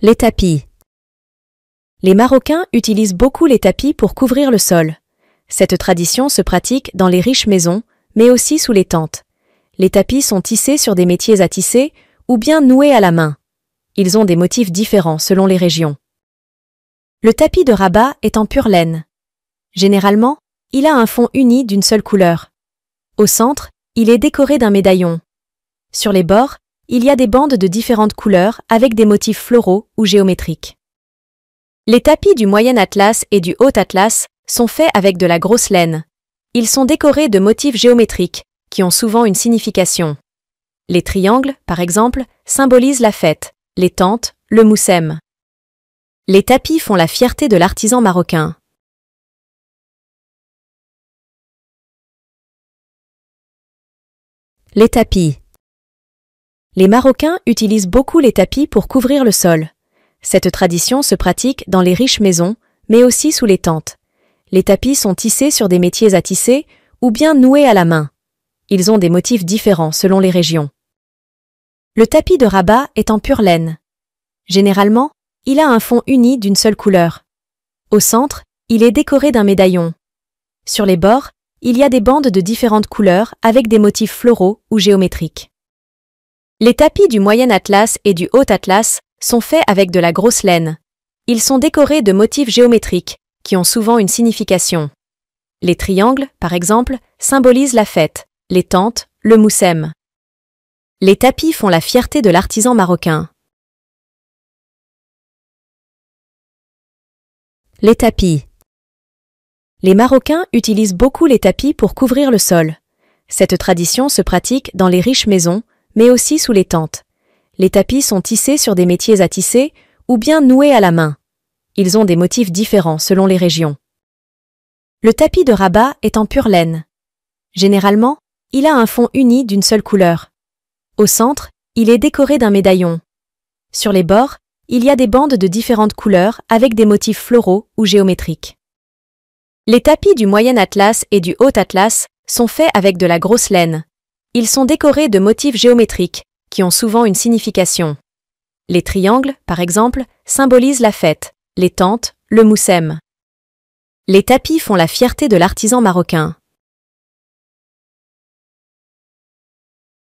Les tapis. Les Marocains utilisent beaucoup les tapis pour couvrir le sol. Cette tradition se pratique dans les riches maisons, mais aussi sous les tentes. Les tapis sont tissés sur des métiers à tisser ou bien noués à la main. Ils ont des motifs différents selon les régions. Le tapis de rabat est en pure laine. Généralement, il a un fond uni d'une seule couleur. Au centre, il est décoré d'un médaillon. Sur les bords, il y a des bandes de différentes couleurs avec des motifs floraux ou géométriques. Les tapis du Moyen Atlas et du Haut Atlas sont faits avec de la grosse laine. Ils sont décorés de motifs géométriques, qui ont souvent une signification. Les triangles, par exemple, symbolisent la fête, les tentes, le moussem. Les tapis font la fierté de l'artisan marocain. Les tapis les Marocains utilisent beaucoup les tapis pour couvrir le sol. Cette tradition se pratique dans les riches maisons, mais aussi sous les tentes. Les tapis sont tissés sur des métiers à tisser ou bien noués à la main. Ils ont des motifs différents selon les régions. Le tapis de rabat est en pure laine. Généralement, il a un fond uni d'une seule couleur. Au centre, il est décoré d'un médaillon. Sur les bords, il y a des bandes de différentes couleurs avec des motifs floraux ou géométriques. Les tapis du Moyen Atlas et du Haut Atlas sont faits avec de la grosse laine. Ils sont décorés de motifs géométriques, qui ont souvent une signification. Les triangles, par exemple, symbolisent la fête, les tentes, le moussem. Les tapis font la fierté de l'artisan marocain. Les tapis Les Marocains utilisent beaucoup les tapis pour couvrir le sol. Cette tradition se pratique dans les riches maisons, mais aussi sous les tentes. Les tapis sont tissés sur des métiers à tisser ou bien noués à la main. Ils ont des motifs différents selon les régions. Le tapis de rabat est en pure laine. Généralement, il a un fond uni d'une seule couleur. Au centre, il est décoré d'un médaillon. Sur les bords, il y a des bandes de différentes couleurs avec des motifs floraux ou géométriques. Les tapis du Moyen Atlas et du Haut Atlas sont faits avec de la grosse laine, ils sont décorés de motifs géométriques, qui ont souvent une signification. Les triangles, par exemple, symbolisent la fête, les tentes, le moussem. Les tapis font la fierté de l'artisan marocain.